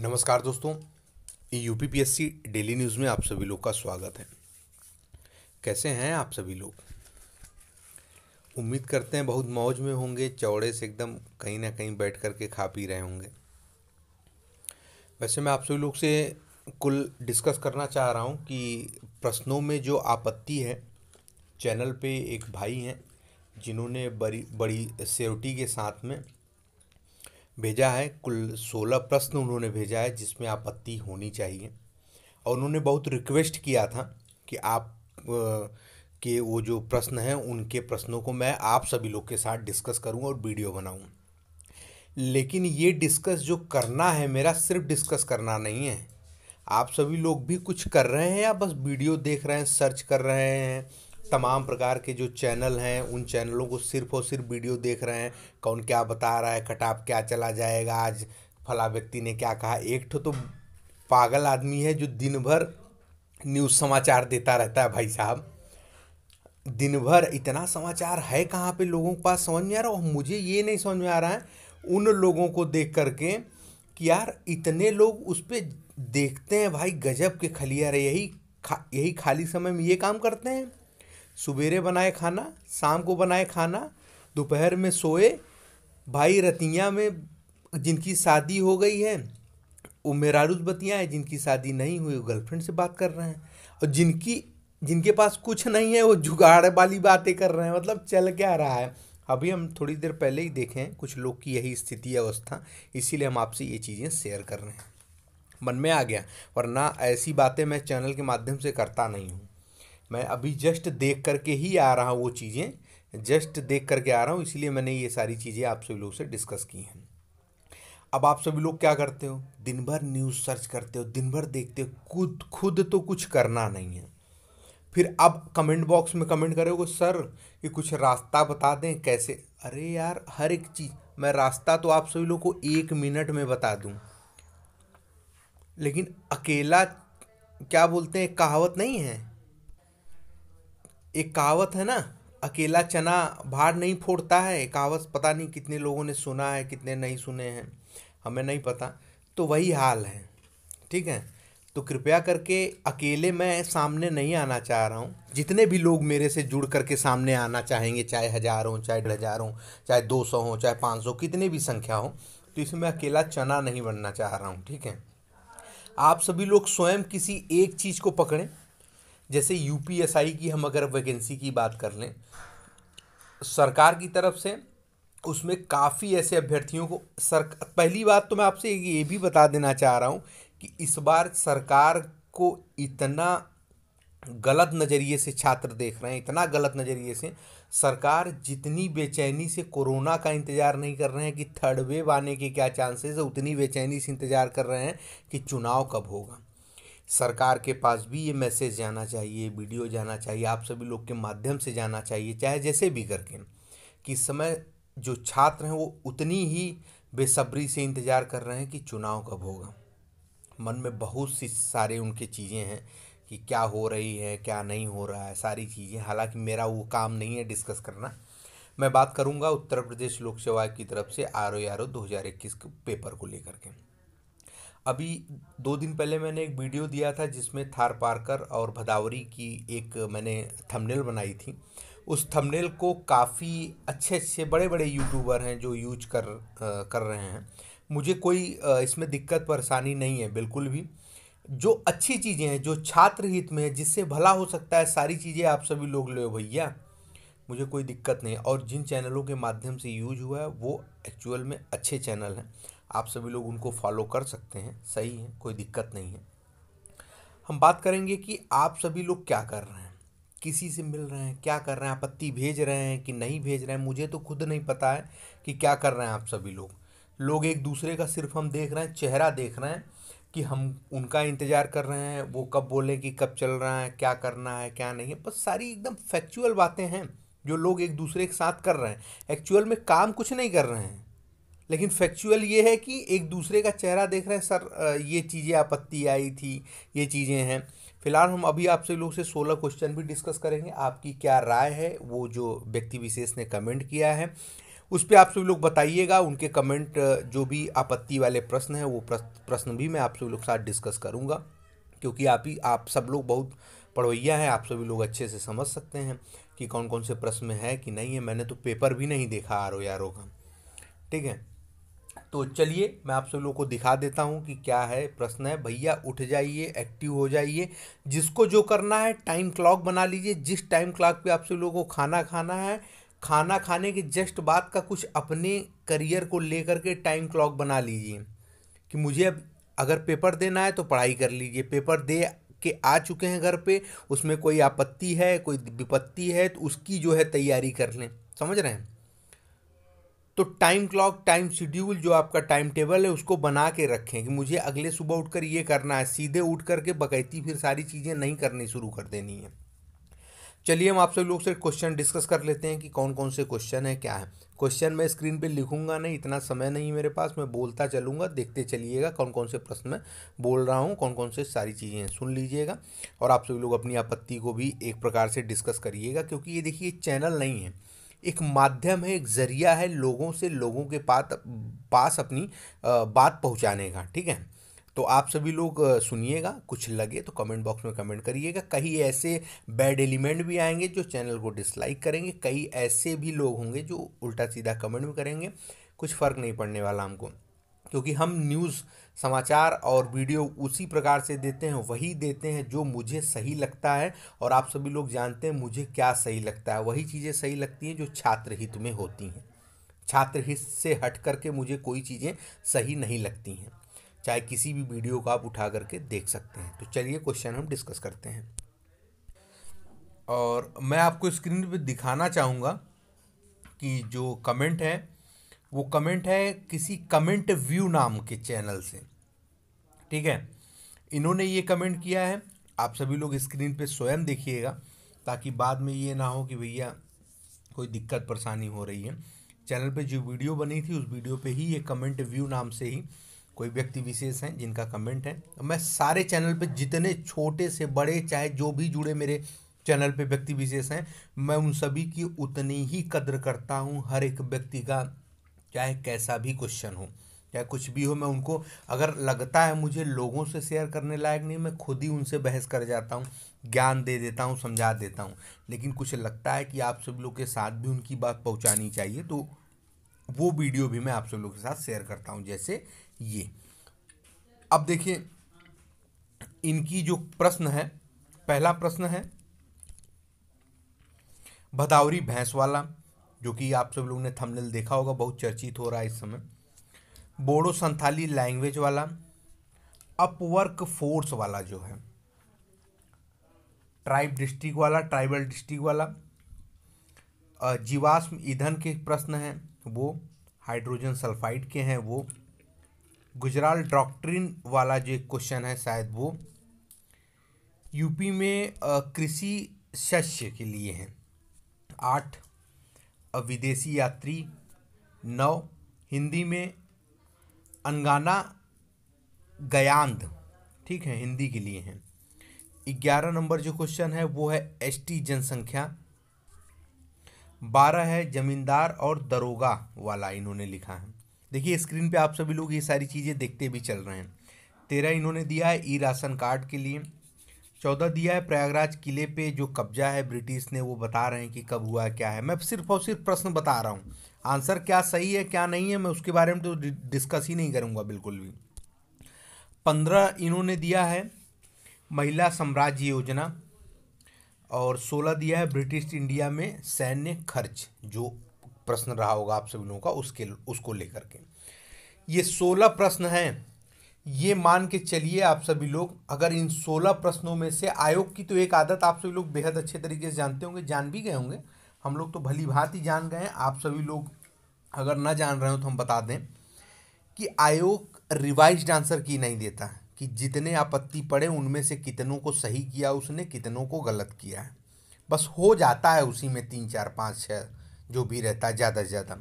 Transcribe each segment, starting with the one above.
नमस्कार दोस्तों UPPSC P S C daily news में आप सभी लोग का स्वागत है कैसे हैं आप सभी लोग उम्मीद करते हैं बहुत मौज में होंगे चौड़े से एकदम कहीं ना कहीं बैठ कर के खा पी रहे होंगे वैसे मैं आप सभी लोग से कुल डिस्कस करना चाह रहा हूँ कि प्रश्नों में जो आपत्ति है चैनल पे एक भाई हैं जिन्होंने बड़ी बड़ी सेवटी के साथ में भेजा है कुल सोलह प्रश्न उन्होंने भेजा है जिसमें आपत्ति होनी चाहिए और उन्होंने बहुत रिक्वेस्ट किया था कि आप के वो जो प्रश्न हैं उनके प्रश्नों को मैं आप सभी लोग के साथ डिस्कस करूं और वीडियो बनाऊं लेकिन ये डिस्कस जो करना है मेरा सिर्फ डिस्कस करना नहीं है आप सभी लोग भी कुछ कर रहे हैं या बस वीडियो देख रहे हैं सर्च कर रहे हैं तमाम प्रकार के जो चैनल हैं उन चैनलों को सिर्फ और सिर्फ वीडियो देख रहे हैं कौन क्या बता रहा है कटाप क्या चला जाएगा आज फला व्यक्ति ने क्या कहा एक ठो तो पागल आदमी है जो दिन भर न्यूज़ समाचार देता रहता है भाई साहब दिन भर इतना समाचार है कहाँ पे लोगों के पास समझ में आ रहा और मुझे ये नहीं समझ में आ रहा है उन लोगों को देख करके कि यार इतने लोग उस पर देखते हैं भाई गजब के खलिया रहे यही खा यही खाली समय में ये काम करते हैं सुबेरे बनाए खाना शाम को बनाए खाना दोपहर में सोए भाई रतिया में जिनकी शादी हो गई है वो मेरा बतियाँ हैं जिनकी शादी नहीं हुई वो गर्लफ्रेंड से बात कर रहे हैं और जिनकी जिनके पास कुछ नहीं है वो जुगाड़ वाली बातें कर रहे हैं मतलब चल क्या रहा है अभी हम थोड़ी देर पहले ही देखें कुछ लोग की यही स्थिति अवस्था इसीलिए हम आपसे ये चीज़ें शेयर कर रहे हैं मन में आ गया वरना ऐसी बातें मैं चैनल के माध्यम से करता नहीं हूँ मैं अभी जस्ट देख करके ही आ रहा हूँ वो चीज़ें जस्ट देख करके आ रहा हूँ इसलिए मैंने ये सारी चीज़ें आप सभी लोग से डिस्कस की हैं अब आप सभी लोग क्या करते हो दिन भर न्यूज़ सर्च करते हो दिन भर देखते हो खुद खुद तो कुछ करना नहीं है फिर अब कमेंट बॉक्स में कमेंट करोगे सर कि कुछ रास्ता बता दें कैसे अरे यार हर एक चीज़ मैं रास्ता तो आप सभी लोग को एक मिनट में बता दूं लेकिन अकेला क्या बोलते हैं कहावत नहीं है एक कहावत है ना अकेला चना भार नहीं फोड़ता है कहावत पता नहीं कितने लोगों ने सुना है कितने नहीं सुने हैं हमें नहीं पता तो वही हाल है ठीक है तो कृपया करके अकेले मैं सामने नहीं आना चाह रहा हूँ जितने भी लोग मेरे से जुड़ करके सामने आना चाहेंगे चाहे हज़ार हों चाहे डेढ़ हज़ार हों चाहे दो सौ हों चाहे पाँच सौ कितने भी संख्या हो तो इसमें मैं अकेला चना नहीं बनना चाह रहा हूँ ठीक है आप सभी लोग स्वयं किसी एक चीज़ को पकड़ें जैसे यू की हम अगर वैकेंसी की बात कर लें सरकार की तरफ से उसमें काफ़ी ऐसे अभ्यर्थियों को सर पहली बात तो मैं आपसे ये भी बता देना चाह रहा हूँ कि इस बार सरकार को इतना गलत नज़रिए से छात्र देख रहे हैं इतना गलत नज़रिए से सरकार जितनी बेचैनी से कोरोना का इंतज़ार नहीं कर रहे हैं कि थर्ड वेव आने के क्या चांसेस है उतनी बेचैनी से इंतज़ार कर रहे हैं कि चुनाव कब होगा सरकार के पास भी ये मैसेज जाना चाहिए वीडियो जाना चाहिए आप सभी लोग के माध्यम से जाना चाहिए चाहे जैसे भी करके कि समय जो छात्र हैं वो उतनी ही बेसब्री से इंतज़ार कर रहे हैं कि चुनाव कब होगा मन में बहुत सी सारे उनके चीज़ें हैं कि क्या हो रही है क्या नहीं हो रहा है सारी चीज़ें हालांकि मेरा वो काम नहीं है डिस्कस करना मैं बात करूंगा उत्तर प्रदेश लोक सेवा की तरफ से आर ओ आर ओ दो हज़ार इक्कीस के पेपर को लेकर के अभी दो दिन पहले मैंने एक वीडियो दिया था जिसमें थार पारकर और भदावरी की एक मैंने थंबनेल बनाई थी उस थंबनेल को काफ़ी अच्छे अच्छे बड़े बड़े यूट्यूबर हैं जो यूज कर आ, कर रहे हैं मुझे कोई आ, इसमें दिक्कत परेशानी नहीं है बिल्कुल भी जो अच्छी चीज़ें हैं जो छात्र हित में है जिससे भला हो सकता है सारी चीज़ें आप सभी लोग लो भैया मुझे कोई दिक्कत नहीं और जिन चैनलों के माध्यम से यूज हुआ है वो एक्चुअल में अच्छे चैनल हैं आप सभी लोग उनको फॉलो कर सकते हैं सही है कोई दिक्कत नहीं है हम बात करेंगे कि आप सभी लोग क्या कर रहे हैं किसी से मिल रहे हैं क्या कर रहे हैं आपत्ति भेज रहे हैं कि नहीं भेज रहे हैं मुझे तो खुद नहीं पता है कि क्या कर रहे हैं आप सभी लोग लोग एक दूसरे का सिर्फ हम देख रहे हैं चेहरा देख रहे हैं कि हम उनका इंतज़ार कर रहे हैं वो कब बोले कि कब चल रहा है क्या करना है क्या नहीं है बस सारी एकदम फैक्चुअल बातें हैं जो लोग एक दूसरे के साथ कर रहे हैं एक्चुअल में काम कुछ नहीं कर रहे हैं लेकिन फैक्चुअल ये है कि एक दूसरे का चेहरा देख रहे हैं सर ये चीज़ें आपत्ति आई थी ये चीज़ें हैं फिलहाल हम अभी आपसे लोग से सोलह क्वेश्चन भी डिस्कस करेंगे आपकी क्या राय है वो जो व्यक्ति विशेष ने कमेंट किया है उस पर आप सभी लोग बताइएगा उनके कमेंट जो भी आपत्ति वाले प्रश्न हैं वो प्रश्न भी मैं आप सभी लोग साथ डिस्कस करूँगा क्योंकि आप ही आप सब लोग बहुत पढ़वैया हैं आप सभी लोग अच्छे से समझ सकते हैं कि कौन कौन से प्रश्न है कि नहीं है मैंने तो पेपर भी नहीं देखा आर ओ का ठीक है तो चलिए मैं आप सब लोगों को दिखा देता हूँ कि क्या है प्रश्न है भैया उठ जाइए एक्टिव हो जाइए जिसको जो करना है टाइम क्लॉक बना लीजिए जिस टाइम क्लॉक पे आप सब लोगों को खाना खाना है खाना खाने के जस्ट बाद का कुछ अपने करियर को लेकर के टाइम क्लॉक बना लीजिए कि मुझे अब अगर पेपर देना है तो पढ़ाई कर लीजिए पेपर दे के आ चुके हैं घर पे उसमें कोई आपत्ति है कोई विपत्ति है तो उसकी जो है तैयारी कर लें समझ रहे हैं तो टाइम क्लॉक टाइम शेड्यूल जो आपका टाइम टेबल है उसको बना के रखें कि मुझे अगले सुबह उठकर ये करना है सीधे उठ करके बकैती फिर सारी चीज़ें नहीं करनी शुरू कर देनी है चलिए हम आप सब लोग से क्वेश्चन डिस्कस कर लेते हैं कि कौन कौन से क्वेश्चन है क्या है क्वेश्चन मैं स्क्रीन पे लिखूंगा नहीं इतना समय नहीं मेरे पास मैं बोलता चलूँगा देखते चलिएगा कौन कौन से प्रश्न मैं बोल रहा हूँ कौन कौन से सारी चीज़ें हैं सुन लीजिएगा और आप सभी लोग अपनी आपत्ति को भी एक प्रकार से डिस्कस करिएगा क्योंकि ये देखिए चैनल नहीं है एक माध्यम है एक ज़रिया है लोगों से लोगों के पास पास अपनी बात पहुंचाने का ठीक है तो आप सभी लोग सुनिएगा कुछ लगे तो कमेंट बॉक्स में कमेंट करिएगा कई ऐसे बैड एलिमेंट भी आएंगे जो चैनल को डिसलाइक करेंगे कई ऐसे भी लोग होंगे जो उल्टा सीधा कमेंट भी करेंगे कुछ फ़र्क नहीं पड़ने वाला हमको क्योंकि हम न्यूज़ समाचार और वीडियो उसी प्रकार से देते हैं वही देते हैं जो मुझे सही लगता है और आप सभी लोग जानते हैं मुझे क्या सही लगता है वही चीज़ें सही लगती हैं जो छात्र हित में होती हैं छात्र हित से हट कर के मुझे कोई चीज़ें सही नहीं लगती हैं चाहे किसी भी वीडियो को आप उठा करके देख सकते हैं तो चलिए क्वेश्चन हम डिस्कस करते हैं और मैं आपको स्क्रीन पर दिखाना चाहूँगा कि जो कमेंट है वो कमेंट है किसी कमेंट व्यू नाम के चैनल से ठीक है इन्होंने ये कमेंट किया है आप सभी लोग स्क्रीन पे स्वयं देखिएगा ताकि बाद में ये ना हो कि भैया कोई दिक्कत परेशानी हो रही है चैनल पे जो वीडियो बनी थी उस वीडियो पे ही ये कमेंट व्यू नाम से ही कोई व्यक्ति विशेष हैं जिनका कमेंट है तो मैं सारे चैनल पे जितने छोटे से बड़े चाहे जो भी जुड़े मेरे चैनल पे व्यक्ति विशेष हैं मैं उन सभी की उतनी ही कदर करता हूँ हर एक व्यक्ति का चाहे कैसा भी क्वेश्चन हो चाहे कुछ भी हो मैं उनको अगर लगता है मुझे लोगों से शेयर करने लायक नहीं मैं खुद ही उनसे बहस कर जाता हूँ ज्ञान दे देता हूँ समझा देता हूँ लेकिन कुछ लगता है कि आप सब लोग के साथ भी उनकी बात पहुँचानी चाहिए तो वो वीडियो भी मैं आप सब लोग के साथ शेयर करता हूँ जैसे ये अब देखिए इनकी जो प्रश्न है पहला प्रश्न है भदावरी भैंस वाला जो कि आप सब लोगों ने थंबनेल देखा होगा बहुत चर्चित हो रहा है इस समय बोडो संथाली लैंग्वेज वाला अपवर्क फोर्स वाला जो है ट्राइब डिस्ट्रिक्ट वाला ट्राइबल डिस्ट्रिक्ट वाला जीवाश्म ईंधन के प्रश्न हैं वो हाइड्रोजन सल्फाइड के हैं वो गुजराल डॉक्ट्रिन वाला जो एक क्वेश्चन है शायद वो यूपी में कृषि शस्य के लिए हैं आठ विदेशी यात्री नौ हिंदी में अनगाना गयांध ठीक है हिंदी के लिए हैं ग्यारह नंबर जो क्वेश्चन है वो है एसटी जनसंख्या बारह है जमींदार और दरोगा वाला इन्होंने लिखा है देखिए स्क्रीन पे आप सभी लोग ये सारी चीज़ें देखते भी चल रहे हैं तेरह इन्होंने दिया है ई राशन कार्ड के लिए चौदह दिया है प्रयागराज किले पे जो कब्जा है ब्रिटिश ने वो बता रहे हैं कि कब हुआ क्या है मैं सिर्फ और सिर्फ प्रश्न बता रहा हूँ आंसर क्या सही है क्या नहीं है मैं उसके बारे में तो डिस्कस ही नहीं करूँगा बिल्कुल भी पंद्रह इन्होंने दिया है महिला साम्राज्य योजना और सोलह दिया है ब्रिटिश इंडिया में सैन्य खर्च जो प्रश्न रहा होगा आप सभी लोगों का उसके उसको लेकर के ये सोलह प्रश्न हैं ये मान के चलिए आप सभी लोग अगर इन सोलह प्रश्नों में से आयोग की तो एक आदत आप सभी लोग बेहद अच्छे तरीके से जानते होंगे जान भी गए होंगे हम लोग तो भली भांति जान गए हैं आप सभी लोग अगर ना जान रहे हो तो हम बता दें कि आयोग रिवाइज आंसर की नहीं देता है कि जितने आपत्ति पड़े उनमें से कितनों को सही किया उसने कितनों को गलत किया है बस हो जाता है उसी में तीन चार पाँच छः जो भी रहता है ज़्यादा से ज़्यादा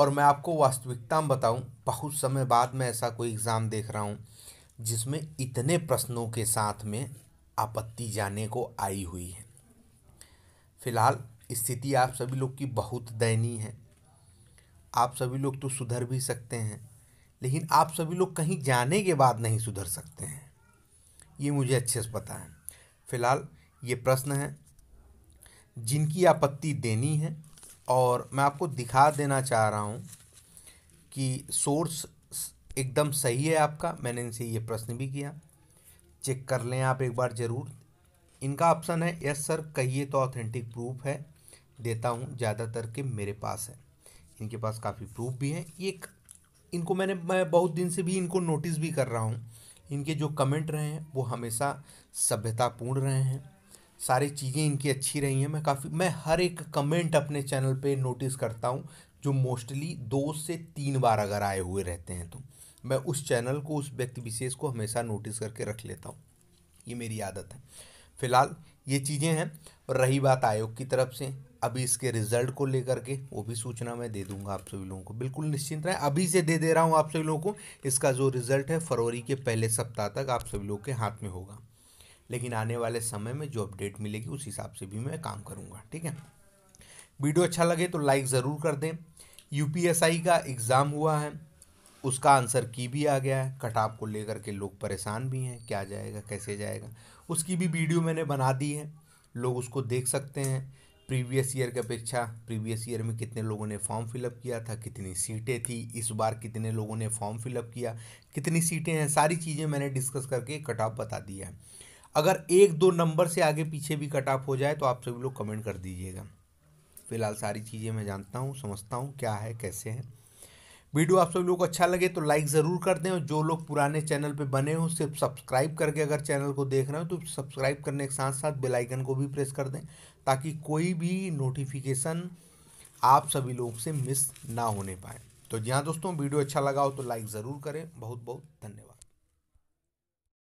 और मैं आपको वास्तविकता में बताऊँ बहुत समय बाद मैं ऐसा कोई एग्ज़ाम देख रहा हूँ जिसमें इतने प्रश्नों के साथ में आपत्ति जाने को आई हुई है फिलहाल स्थिति आप सभी लोग की बहुत दयनीय है आप सभी लोग तो सुधर भी सकते हैं लेकिन आप सभी लोग कहीं जाने के बाद नहीं सुधर सकते हैं ये मुझे अच्छे से पता है फिलहाल ये प्रश्न है जिनकी आपत्ति देनी है और मैं आपको दिखा देना चाह रहा हूँ कि सोर्स एकदम सही है आपका मैंने इनसे ये प्रश्न भी किया चेक कर लें आप एक बार ज़रूर इनका ऑप्शन है यस सर कहिए तो ऑथेंटिक प्रूफ है देता हूँ ज़्यादातर के मेरे पास है इनके पास काफ़ी प्रूफ भी हैं ये इनको मैंने मैं बहुत दिन से भी इनको नोटिस भी कर रहा हूँ इनके जो कमेंट रहे हैं वो हमेशा सभ्यतापूर्ण रहे हैं सारी चीज़ें इनकी अच्छी रही हैं मैं काफ़ी मैं हर एक कमेंट अपने चैनल पे नोटिस करता हूँ जो मोस्टली दो से तीन बार अगर आए हुए रहते हैं तो मैं उस चैनल को उस व्यक्ति विशेष को हमेशा नोटिस करके रख लेता हूँ ये मेरी आदत है फिलहाल ये चीज़ें हैं और रही बात आयोग की तरफ से अभी इसके रिजल्ट को लेकर के वो भी सूचना मैं दे दूंगा आप सभी लोगों को बिल्कुल निश्चिंत रहें अभी से दे दे रहा हूँ आप सभी लोगों को इसका जो रिजल्ट है फरवरी के पहले सप्ताह तक आप सभी लोगों के हाथ में होगा लेकिन आने वाले समय में जो अपडेट मिलेगी उस हिसाब से भी मैं काम करूँगा ठीक है वीडियो अच्छा लगे तो लाइक ज़रूर कर दें यूपीएसआई का एग्ज़ाम हुआ है उसका आंसर की भी आ गया है ऑफ को लेकर के लोग परेशान भी हैं क्या जाएगा कैसे जाएगा उसकी भी वीडियो मैंने बना दी है लोग उसको देख सकते हैं प्रीवियस ईयर की अपेक्षा प्रीवियस ईयर में कितने लोगों ने फॉर्म फिलअप किया था कितनी सीटें थी इस बार कितने लोगों ने फॉर्म फिलअप किया कितनी सीटें हैं सारी चीज़ें मैंने डिस्कस करके कटाव बता दिया है अगर एक दो नंबर से आगे पीछे भी कट ऑफ हो जाए तो आप सभी लोग कमेंट कर दीजिएगा फिलहाल सारी चीज़ें मैं जानता हूँ समझता हूँ क्या है कैसे हैं वीडियो आप सभी लोग को अच्छा लगे तो लाइक ज़रूर कर दें और जो लोग पुराने चैनल पे बने हो सिर्फ सब्सक्राइब करके अगर चैनल को देख रहे हो तो सब्सक्राइब करने के साथ साथ बेल आइकन को भी प्रेस कर दें ताकि कोई भी नोटिफिकेशन आप सभी लोग से मिस ना होने पाए तो जी हाँ दोस्तों वीडियो अच्छा लगा हो तो लाइक ज़रूर करें बहुत बहुत धन्यवाद